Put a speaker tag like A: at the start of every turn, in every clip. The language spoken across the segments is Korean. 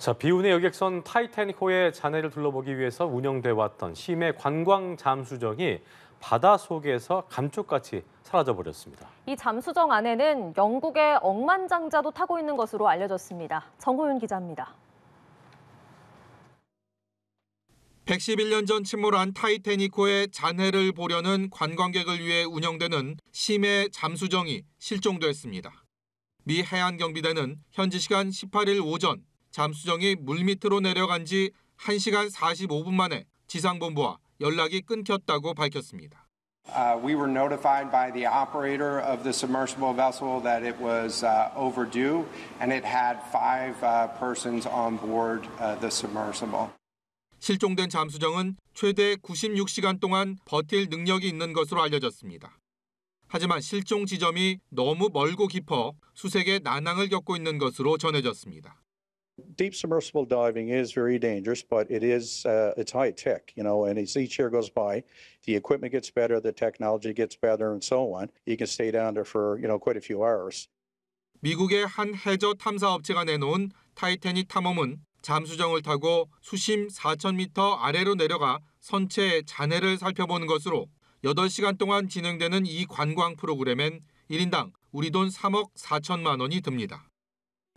A: 자, 비운의 여객선 타이타닉호의 잔해를 둘러보기 위해서 운영돼 왔던 심해 관광 잠수정이 바다 속에서 감쪽같이 사라져 버렸습니다. 이 잠수정 안에는 영국의 억만장자도 타고 있는 것으로 알려졌습니다. 정호윤 기자입니다. 111년 전 침몰한 타이테니코의 잔해를 보려는 관광객을 위해 운영되는 심해 잠수정이 실종됐습니다. 미 해안경비대는 현지 시간 18일 오전 잠수정이 물밑으로 내려간 지 1시간 45분 만에 지상본부와 연락이 끊겼다고 밝혔습니다.
B: Uh, we were notified by the operator of the submersible vessel that it was uh, overdue and it had five uh, persons on board the submersible.
A: 실종된 잠수정은 최대 96시간 동안 버틸 능력이 있는 것으로 알려졌습니다. 하지만 실종 지점이 너무 멀고 깊어 수색에 난항을 겪고 있는 것으로 전해졌습니다.
C: deep submersible diving is very dangerous, but it is uh, it's high tech, you know. And as each year goes by, the equipment gets better, the technology gets better, and so on. You can stay down there for you know quite a few hours.
A: 미국의 한 해저 탐사 업체가 내놓은 타이타닉 탐험은 잠수정을 타고 수심 4,000m 아래로 내려가 선체 잔해를 살펴보는 것으로 8시간 동안 진행되는 이 관광 프로그램엔 1인당 우리 돈 3억 4천만 원이 듭니다.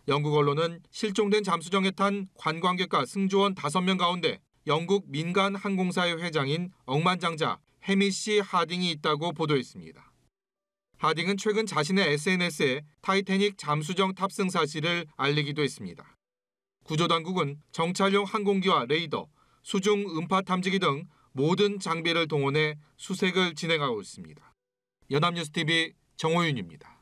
A: 영국 언론은 실종된 잠수정에 탄 관광객과 승조원 5명 가운데 영국 민간 항공사의 회장인 억만장자 해미시 하딩이 있다고 보도했습니다. 하딩은 최근 자신의 SNS에 타이타닉 잠수정 탑승 사실을 알리기도 했습니다. 구조당국은 정찰용 항공기와 레이더, 수중 음파 탐지기 등 모든 장비를 동원해 수색을 진행하고 있습니다. 연합뉴스TV 정호윤입니다.